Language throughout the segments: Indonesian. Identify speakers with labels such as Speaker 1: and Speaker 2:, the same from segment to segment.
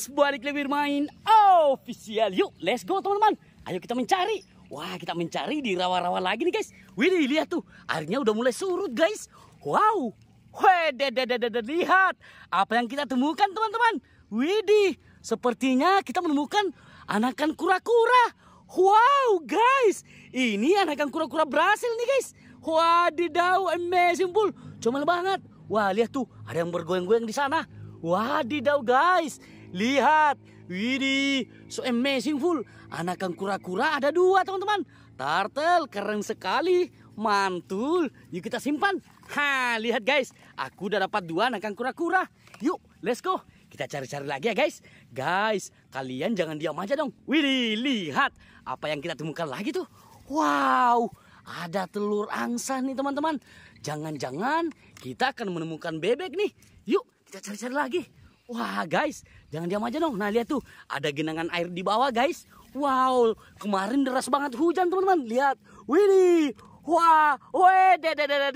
Speaker 1: guys, balik lagi bermain official. Yuk, let's go teman-teman. Ayo kita mencari. Wah, kita mencari di rawa-rawa lagi nih guys. Wih, lihat tuh, airnya udah mulai surut guys. Wow. Wededededed, lihat apa yang kita temukan teman-teman. Widih, sepertinya kita menemukan anakan kura-kura. Wow guys, ini anakan kura-kura berhasil nih guys. Wadidaw, amazing bull. Cuman banget. Wah, lihat tuh, ada yang bergoyang-goyang di sana. Wadidaw guys, Lihat, widih, so amazing full. Anak kura-kura ada dua teman-teman. Turtle, keren sekali. Mantul, yuk kita simpan. Ha, lihat guys, aku udah dapat dua anak kura-kura. Yuk, let's go. Kita cari-cari lagi ya guys. Guys, kalian jangan diam aja dong. Widih, lihat apa yang kita temukan lagi tuh. Wow, ada telur angsa nih teman-teman. Jangan-jangan kita akan menemukan bebek nih. Yuk, kita cari-cari lagi. Wah guys, Jangan diam aja dong. Nah, lihat tuh, ada genangan air di bawah, guys. Wow, kemarin deras banget hujan, teman-teman. Lihat. Wih, Wah, weh,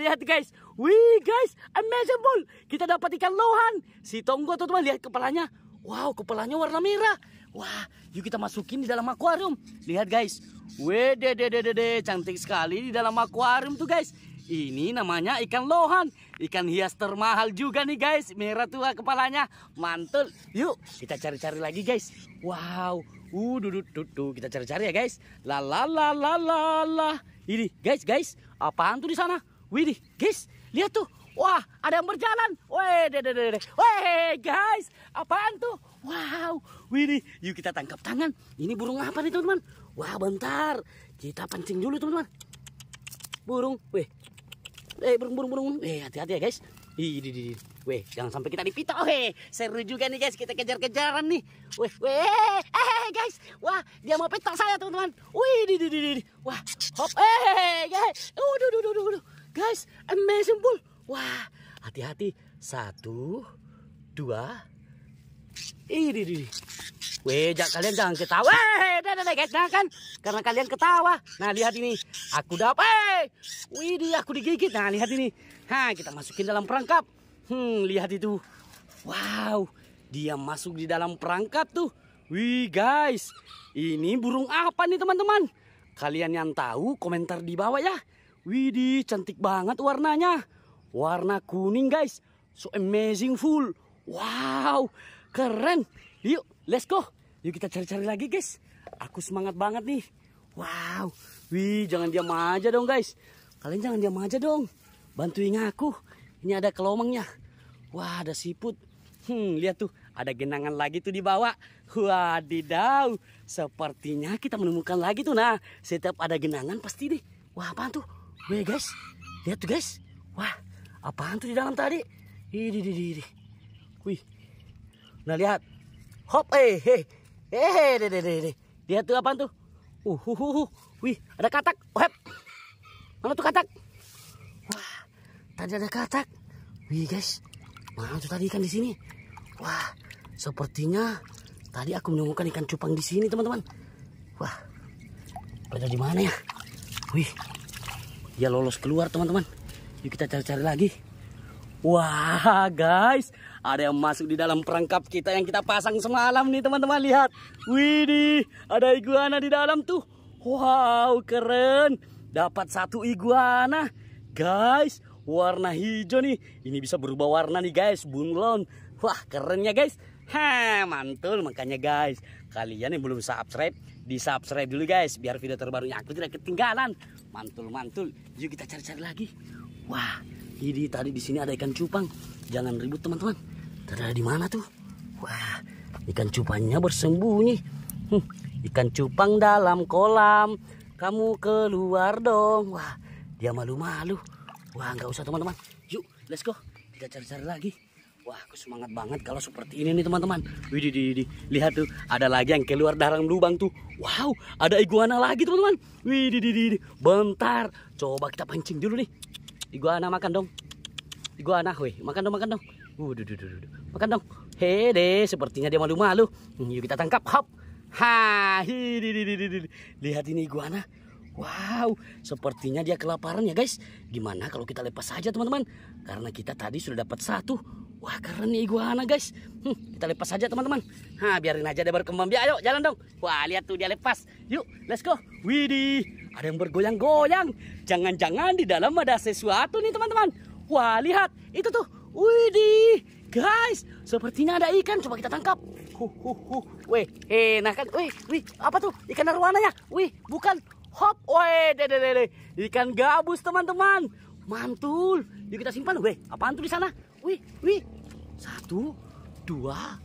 Speaker 1: lihat guys. Wih guys, amazing Kita dapat ikan lohan. Si Tonggo tuh teman lihat kepalanya. Wow, kepalanya warna merah. Wah, yuk kita masukin di dalam akuarium. Lihat guys. Wih, dede, dede, cantik sekali di dalam akuarium tuh guys. Ini namanya ikan lohan. Ikan hias termahal juga nih guys. Merah tua kepalanya. Mantul. Yuk kita cari-cari lagi guys. Wow. Uh, du, du, du, du. Kita cari-cari ya guys. La la la la la la. Ini guys guys. Apaan tuh di sana? Widih guys. Lihat tuh. Wah, ada yang berjalan. Weh, de, de, de. Weh, guys. Apaan tuh? Wow. Widih, yuk kita tangkap tangan. Ini burung apa nih, teman-teman? Wah, bentar. Kita pancing dulu, teman-teman. Burung. Weh, eh burung burung burung eh hati-hati ya guys Ih, di, di, di. Weh, jangan sampai kita dipita. Oh, hey. seru juga nih guys, kita kejar-kejaran nih. Weh, weh, eh guys, wah dia mau pita saya teman-teman. Wih, di, di, di, di. wah, hop, eh guys, udah, udah, udah, udah, guys, amazing bull. Wah, hati-hati. Satu, dua, ih di, di. Weh, kalian jangan ketawa. Weh, jangan kan. Karena kalian ketawa. Nah, lihat ini. Aku dapat. Wih, dia aku digigit. Nah, lihat ini. hah kita masukin dalam perangkap. Hmm, lihat itu. Wow, dia masuk di dalam perangkap tuh. Wih, guys. Ini burung apa nih, teman-teman? Kalian yang tahu, komentar di bawah ya. Widih, cantik banget warnanya. Warna kuning, guys. So amazing full. Wow, keren. Yuk, Let's go. Yuk kita cari-cari lagi guys. Aku semangat banget nih. Wow. Wih jangan diam aja dong guys. Kalian jangan diam aja dong. Bantuin aku. Ini ada kelomangnya. Wah ada siput. Hmm lihat tuh. Ada genangan lagi tuh di bawah. Wadidaw. Sepertinya kita menemukan lagi tuh. Nah setiap ada genangan pasti nih. Wah apaan tuh. Wih guys. Lihat tuh guys. Wah apaan tuh di dalam tadi. Ih, di, di, di, Wih. Nah lihat hop eh hey. eh deh deh deh dia eh, eh. tuh apa tuh uh uh, uh, uh. wih ada katak Hop. Oh, mana tuh katak wah tadi ada katak wih guys mana tuh tadi ikan di sini wah sepertinya tadi aku menemukan ikan cupang di sini teman-teman wah ada di mana ya wih dia lolos keluar teman-teman yuk kita cari-cari lagi Wah guys, ada yang masuk di dalam perangkap kita yang kita pasang semalam nih teman-teman. Lihat, widih, ada iguana di dalam tuh. Wow, keren. Dapat satu iguana. Guys, warna hijau nih. Ini bisa berubah warna nih guys, bunglon. Wah, kerennya guys. Ha, mantul makanya guys. Kalian yang belum subscribe, di-subscribe dulu guys biar video terbarunya aku tidak ketinggalan. Mantul-mantul. Yuk kita cari-cari lagi. Wah, jadi tadi di sini ada ikan cupang. Jangan ribut teman-teman. Terada di mana tuh? Wah, ikan cupangnya bersembunyi. Hmm, ikan cupang dalam kolam. Kamu keluar dong. Wah, dia malu-malu. Wah, nggak usah teman-teman. Yuk, let's go. Kita cari-cari lagi. Wah, aku semangat banget kalau seperti ini nih teman-teman. Widih, lihat tuh, ada lagi yang keluar dalam lubang tuh. Wow, ada iguana lagi teman-teman. Widih, widih. Bentar, coba kita pancing dulu nih. Iguana makan dong. Iguana, weh. Makan dong, makan dong. Waduh, uh, duh, duh, duh. Makan dong. deh, sepertinya dia malu-malu. Hmm, yuk kita tangkap. Hop. Ha, hi, di, di, di, di. Lihat ini iguana. Wow, sepertinya dia kelaparan ya guys. Gimana kalau kita lepas saja teman-teman? Karena kita tadi sudah dapat satu. Wah keren nih iguana guys. Hmm, kita lepas saja teman-teman. Nah biarin aja dia berkembang. Ya, ayo jalan dong. Wah lihat tuh dia lepas. Yuk let's go. Widih. Ada yang bergoyang-goyang. Jangan-jangan di dalam ada sesuatu nih teman-teman. Wah lihat itu tuh. Widih. Guys, sepertinya ada ikan. Coba kita tangkap. Wih, enak kan? Wih, wih, apa tuh? Ikan arwana ya? Wih, bukan. Hop, wih, deh, deh, deh. Ikan gabus, teman-teman. Mantul. Yuk kita simpan. Wih, apaan tuh di sana? Wih, wih. Satu, dua,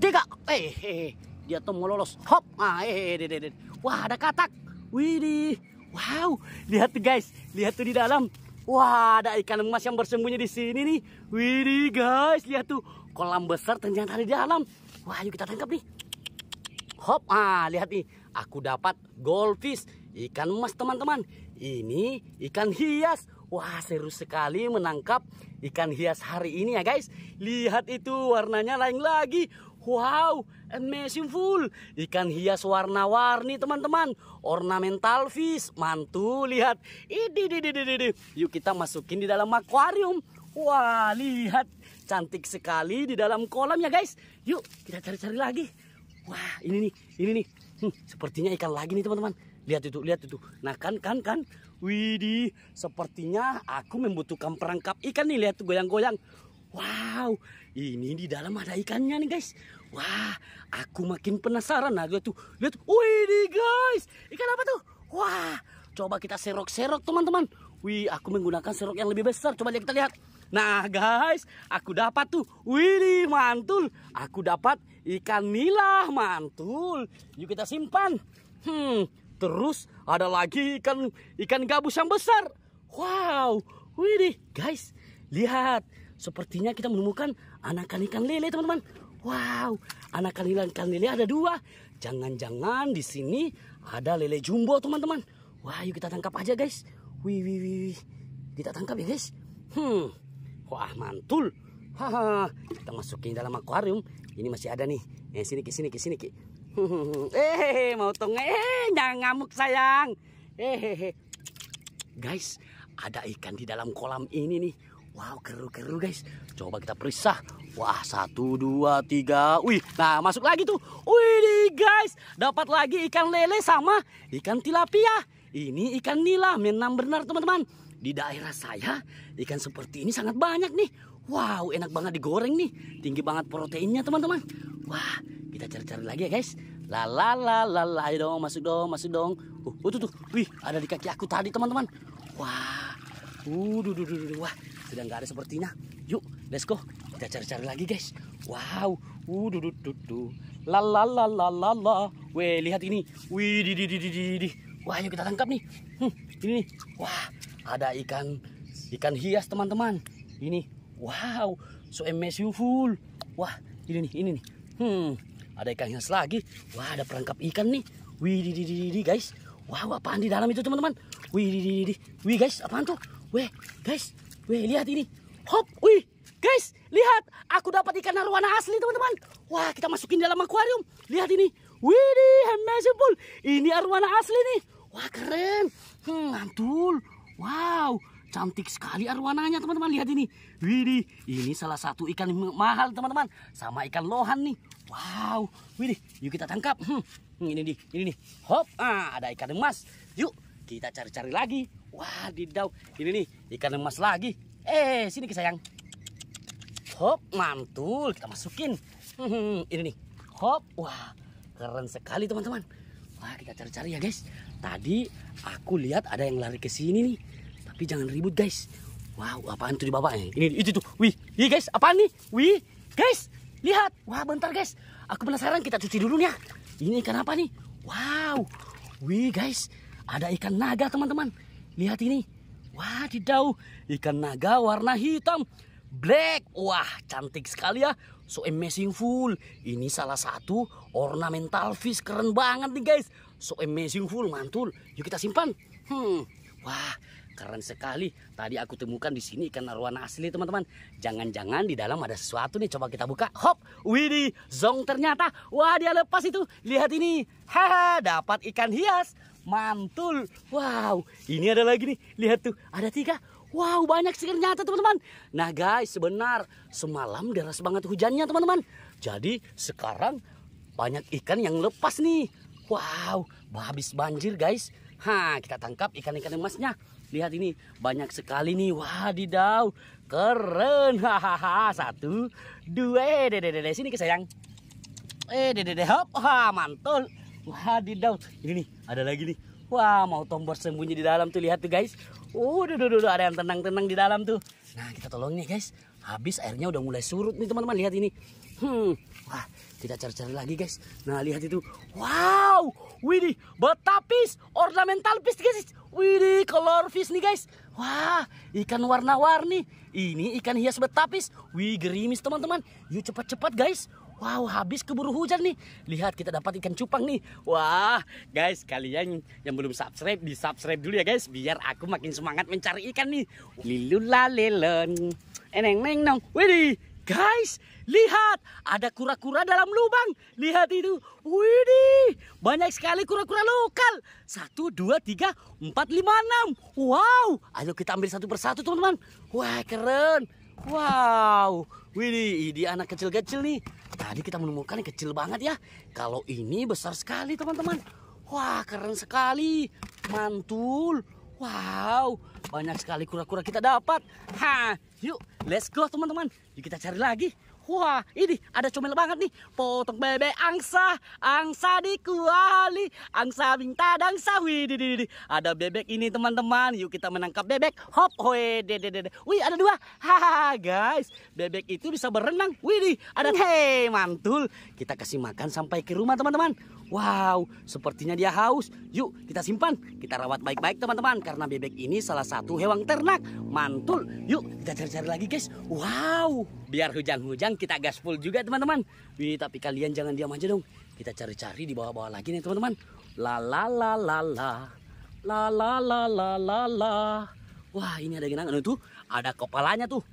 Speaker 1: tiga. Eh, eh, eh. dia tuh mau lolos. Hop, ah, eh, eh deh, deh, deh. Wah, ada katak. Widih, wow, lihat tuh guys, lihat tuh di dalam. Wah, ada ikan emas yang bersembunyi di sini nih. Widih guys, lihat tuh kolam besar ternyata di dalam. Wah, yuk kita tangkap nih. Hop, ah lihat nih, aku dapat goldfish, ikan emas teman-teman. Ini ikan hias. Wah, seru sekali menangkap ikan hias hari ini ya guys. Lihat itu warnanya lain lagi. Wow, amazing full. Ikan hias warna-warni teman-teman. Ornamental fish. Mantul lihat. ini Yuk kita masukin di dalam akuarium. Wah lihat. Cantik sekali di dalam kolam ya guys. Yuk kita cari-cari lagi. Wah ini nih. Ini nih. Hmm, sepertinya ikan lagi nih teman-teman. Lihat itu, lihat itu. Nah kan, kan, kan. Widih, sepertinya aku membutuhkan perangkap ikan nih. Lihat tuh goyang-goyang. Wow, ini di dalam ada ikannya nih guys. Wah, aku makin penasaran nah tuh. Lihat, wih guys, ikan apa tuh? Wah, coba kita serok-serok teman-teman. Wih, aku menggunakan serok yang lebih besar. Coba kita lihat. Nah guys, aku dapat tuh. Wih, mantul. Aku dapat ikan nila, mantul. Yuk kita simpan. Hmm, terus ada lagi ikan ikan gabus yang besar. Wow, wih guys, lihat. Sepertinya kita menemukan anakan ikan lele teman-teman. Wow, anak kalilan-kalilan lele ada dua. Jangan-jangan di sini ada lele jumbo, teman-teman. Wah, yuk kita tangkap aja, guys. Wih, wih, wih. wih. Kita tangkap ya, guys. Hmm, wah mantul. Haha, kita masukin dalam akuarium. Ini masih ada nih. Eh, sini, ke sini, ke sini, ke. eh, mau tong. Eh, jangan ngamuk sayang. Eh, eh, eh, guys, ada ikan di dalam kolam ini nih. Wow, keru-keru guys. Coba kita periksa. Wah, satu, dua, tiga. Wih, nah masuk lagi tuh. Wih guys, dapat lagi ikan lele sama ikan tilapia. Ini ikan nila, menang benar teman-teman. Di daerah saya, ikan seperti ini sangat banyak nih. Wow, enak banget digoreng nih. Tinggi banget proteinnya teman-teman. Wah, kita cari-cari lagi ya guys. La la la la la, ayo dong, masuk dong, masuk dong. Uh, tuh tuh, wih, ada di kaki aku tadi teman-teman. Wah, uh, duh, duh, duh, duh, wah, sudah nggak ada sepertinya. Yuk, let's go. Kita cari-cari lagi, guys. Wow. Uh, du, du, du, La la la la la la. Weh, lihat ini. Wih, di di di di di. Wah, yuk kita tangkap nih. Hmm, ini nih. Wah, ada ikan ikan hias, teman-teman. Ini. Wow, so amazing full. Wah, ini nih, ini nih. Hmm, ada ikan hias lagi. Wah, ada perangkap ikan nih. Wih, di di di di, guys. Wow, apaan di dalam itu, teman-teman? Wih, di di di. Wih, guys, apaan tuh? Weh, guys, Wih, lihat ini. Hop, wih. Guys, lihat. Aku dapat ikan arwana asli, teman-teman. Wah, kita masukin dalam akuarium. Lihat ini. wih amazing pool. Ini arwana asli nih. Wah, keren. Hmm, mantul. Wow, cantik sekali arwananya, teman-teman. Lihat ini. Widih, ini salah satu ikan mahal, teman-teman. Sama ikan lohan nih. Wow, widih. Yuk kita tangkap. Hmm, hmm, ini nih, ini nih. Hop, ah, ada ikan emas. Yuk, kita cari-cari lagi. Wah Wadidaw, ini nih ikan emas lagi. Eh, sini sayang. Hop, mantul. Kita masukin. Hmm, ini nih. Hop, wah, keren sekali teman-teman. Wah, kita cari-cari ya guys. Tadi aku lihat ada yang lari ke sini nih. Tapi jangan ribut guys. Wow, apaan tuh di bawah Eh, Ini itu tuh. Wih, ini iya, guys, apaan nih? Wih, guys, lihat. Wah, bentar guys. Aku penasaran kita cuci dulu nih ya. Ini ikan apa nih? Wow. Wih, guys, ada ikan naga teman-teman. Lihat ini. wah didau. ikan naga warna hitam. Black, wah cantik sekali ya. So amazing full. Ini salah satu ornamental fish keren banget nih guys. So amazing full, mantul. Yuk kita simpan. Hmm, wah keren sekali. Tadi aku temukan di sini ikan arwana asli, teman-teman. Jangan-jangan di dalam ada sesuatu nih. Coba kita buka. Hop, widi zong ternyata. Wah, dia lepas itu. Lihat ini. Haha, dapat ikan hias. Mantul. Wow, ini ada lagi nih. Lihat tuh, ada tiga. Wow, banyak sih ternyata teman-teman. Nah guys, sebenar Semalam deras banget hujannya teman-teman. Jadi sekarang banyak ikan yang lepas nih. Wow, habis banjir guys. Ha, kita tangkap ikan-ikan emasnya. Lihat ini banyak sekali nih. wah Wadidaw. Keren. Hahaha. Satu, dua. Dede dede sini kesayang. Eh dede dede hop. Ha, mantul. wah Wadidaw. Ini nih ada lagi nih. Wah mau tombol sembunyi di dalam tuh lihat tuh guys. Oh, uh udah, udah, ada yang tenang-tenang di dalam tuh. Nah kita tolong nih guys. Habis airnya udah mulai surut nih teman-teman. Lihat ini. Hmm. Wah kita cari-cari lagi guys. Nah lihat itu. Wow. Widih. Betapis. Ornamental pis guys. Widih, color fish nih guys. Wah, ikan warna-warni. Ini ikan hias betapis. Wih, gerimis teman-teman. Yuk cepat-cepat guys. Wow, habis keburu hujan nih. Lihat kita dapat ikan cupang nih. Wah, guys, kalian yang belum subscribe, di subscribe dulu ya guys, biar aku makin semangat mencari ikan nih. Lilula lelon. eneng neng nong. Widih, guys, Lihat, ada kura-kura dalam lubang. Lihat itu. Widih, banyak sekali kura-kura lokal. Satu, dua, tiga, empat, lima, enam. Wow, ayo kita ambil satu persatu teman-teman. Wah, keren. Wow, widih, ini anak kecil-kecil nih. Tadi kita menemukan yang kecil banget ya. Kalau ini besar sekali teman-teman. Wah, keren sekali. Mantul. Wow, banyak sekali kura-kura kita dapat. Ha, yuk, let's go teman-teman. Yuk kita cari lagi. Wah, ini ada comel banget nih. Potong bebek angsa, angsa di kuali, angsa minta dangsa. Wih, di, di, di. Ada bebek ini teman-teman. Yuk kita menangkap bebek. Hop, hoi, de, de, de. Wih, ada dua. Haha, guys. Bebek itu bisa berenang. Wih, di. ada. Hei, mantul. Kita kasih makan sampai ke rumah teman-teman. Wow, sepertinya dia haus. Yuk, kita simpan. Kita rawat baik-baik teman-teman. Karena bebek ini salah satu hewan ternak. Mantul. Yuk, kita cari-cari lagi guys. Wow biar hujan-hujan kita gaspol juga teman-teman. Wih, tapi kalian jangan diam aja dong. Kita cari-cari di bawah-bawah lagi nih teman-teman. La la la la la. La la la la la la. Wah, ini ada genangan itu. Ada kepalanya tuh.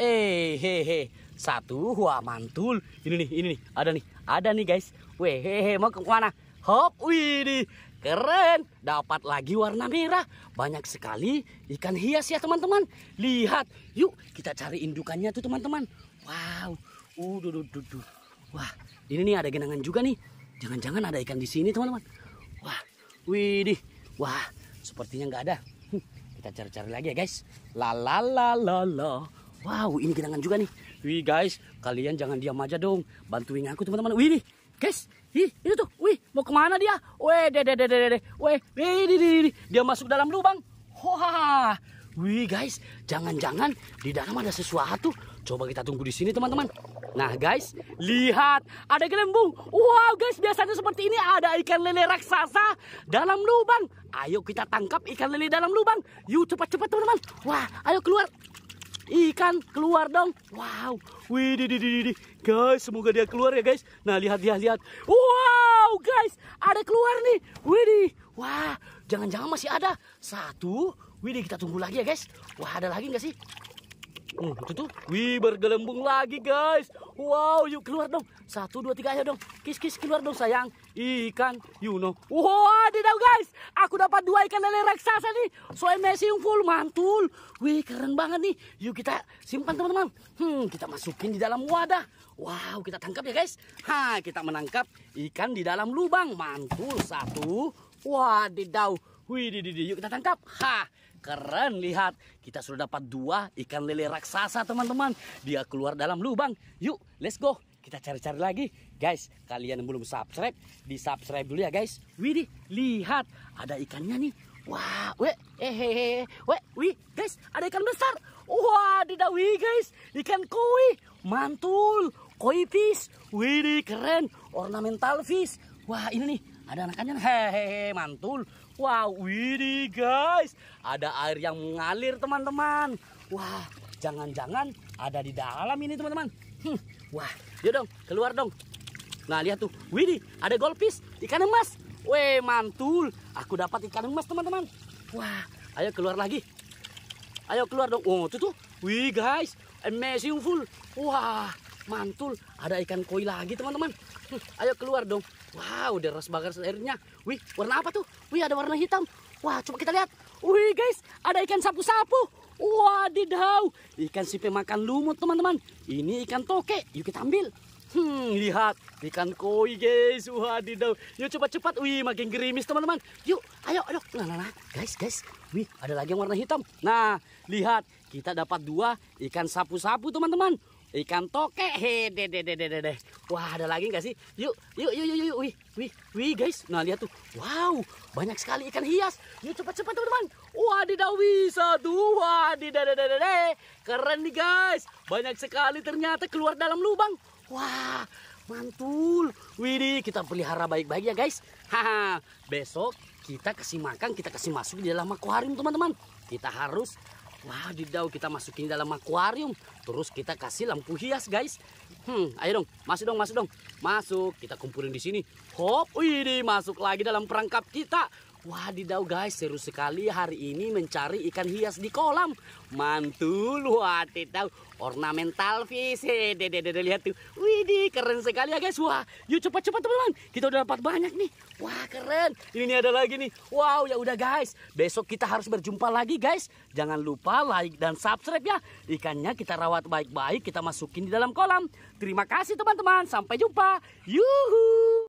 Speaker 1: Eh, hehe. Satu, wah mantul. Ini nih, ini nih. Ada nih, ada nih guys. he he mau ke mana? Hop, wih, nih. Keren, dapat lagi warna merah. Banyak sekali ikan hias ya teman-teman. Lihat, yuk kita cari indukannya tuh teman-teman. Wow, uduh, uh, udah, udah. Wah, ini nih ada genangan juga nih. Jangan-jangan ada ikan di sini teman-teman. Wah, widih. Wah, sepertinya nggak ada. Hm, kita cari-cari lagi ya guys. La la la la la. Wow, ini genangan juga nih. Wih guys, kalian jangan diam aja dong. Bantuin aku teman-teman. Wih nih, guys. Ih, itu tuh. Mau kemana dia? Weh, deh, deh, deh, deh, deh. Weh, weh, di, di, di, Dia masuk dalam lubang. Wah, wih guys, jangan-jangan di dalam ada sesuatu. Coba kita tunggu di sini teman-teman. Nah guys, lihat ada gelembung. Wow guys, biasanya seperti ini ada ikan lele raksasa dalam lubang. Ayo kita tangkap ikan lele dalam lubang. Yuk cepat-cepat teman-teman. Wah, ayo keluar ikan keluar dong. Wow. Wih, di, di, di, di. Guys, semoga dia keluar ya, guys. Nah, lihat, lihat, lihat. Wow, Wow guys, ada keluar nih. Widi. wah jangan-jangan masih ada. Satu, Widi kita tunggu lagi ya guys. Wah ada lagi nggak sih? Hmm, itu tuh, wih bergelembung lagi guys. Wow, yuk keluar dong. Satu, dua, tiga, ayo dong. Kis, kis, keluar dong sayang. Ikan, you know. Wah, wow, guys. Aku dapat dua ikan lele raksasa nih. So amazing full, mantul. Wih, keren banget nih. Yuk kita simpan teman-teman. Hmm, kita masukin di dalam wadah. Wow, kita tangkap ya guys. Ha, kita menangkap ikan di dalam lubang. Mantul satu. Wadidaw. Wih, di, yuk kita tangkap. Ha, keren lihat. Kita sudah dapat dua ikan lele raksasa teman-teman. Dia keluar dalam lubang. Yuk, let's go. Kita cari-cari lagi. Guys, kalian yang belum subscribe, di subscribe dulu ya guys. Wih, lihat. Ada ikannya nih. Wah, wow, weh, hehehe, weh, wih, guys, ada ikan besar. Wah, didawi guys, ikan koi, mantul koi fish, Wiri keren, ornamental fish. Wah ini nih, ada anakannya hehehe mantul. Wow, Wiri guys, ada air yang mengalir teman-teman. Wah, jangan-jangan ada di dalam ini teman-teman. Hmm. Wah, yuk dong, keluar dong. Nah lihat tuh, Wiri ada goldfish, ikan emas. Weh mantul, aku dapat ikan emas teman-teman. Wah, ayo keluar lagi. Ayo keluar dong. Oh, tuh tuh. Wih guys, amazing full. Wah, mantul ada ikan koi lagi teman-teman hm, ayo keluar dong wow deras banget airnya wih warna apa tuh wih ada warna hitam wah coba kita lihat wih guys ada ikan sapu-sapu wadidaw ikan sipe makan lumut teman-teman ini ikan toke yuk kita ambil Hmm, lihat ikan koi guys. Wadidaw. Yuk cepat-cepat. Wih, makin gerimis teman-teman. Yuk, ayo, ayo. Nah, nah, nah. Guys, guys. Wih, ada lagi yang warna hitam. Nah, lihat. Kita dapat dua ikan sapu-sapu teman-teman. Ikan toke. Hehehe. Wah, ada lagi nggak sih? Yuk, yuk, yuk, yuk, yuk. Wih, wih, wih, guys. Nah, lihat tuh. Wow, banyak sekali ikan hias. Yuk cepat-cepat, teman-teman. wah Wadidawi, satu. de Keren nih, guys. Banyak sekali ternyata keluar dalam lubang. Wah, mantul. widi kita pelihara baik-baik ya, guys. Haha, besok kita kasih makan, kita kasih masuk di dalam akuarium, teman-teman. Kita harus Wah, didau kita masukin dalam akuarium. Terus kita kasih lampu hias, guys. Hmm, ayo dong, masuk dong, masuk dong. Masuk, kita kumpulin di sini. Hop, wih, masuk lagi dalam perangkap kita. Wadidaw guys, seru sekali hari ini mencari ikan hias di kolam. Mantul, wadidaw. Ornamental fish. Dede, dede, lihat tuh. Widih, keren sekali ya guys. Wah, yuk cepat-cepat teman-teman. Kita udah dapat banyak nih. Wah, keren. Ini ada lagi nih. Wow, ya udah guys. Besok kita harus berjumpa lagi guys. Jangan lupa like dan subscribe ya. Ikannya kita rawat baik-baik. Kita masukin di dalam kolam. Terima kasih teman-teman. Sampai jumpa. Yuhu.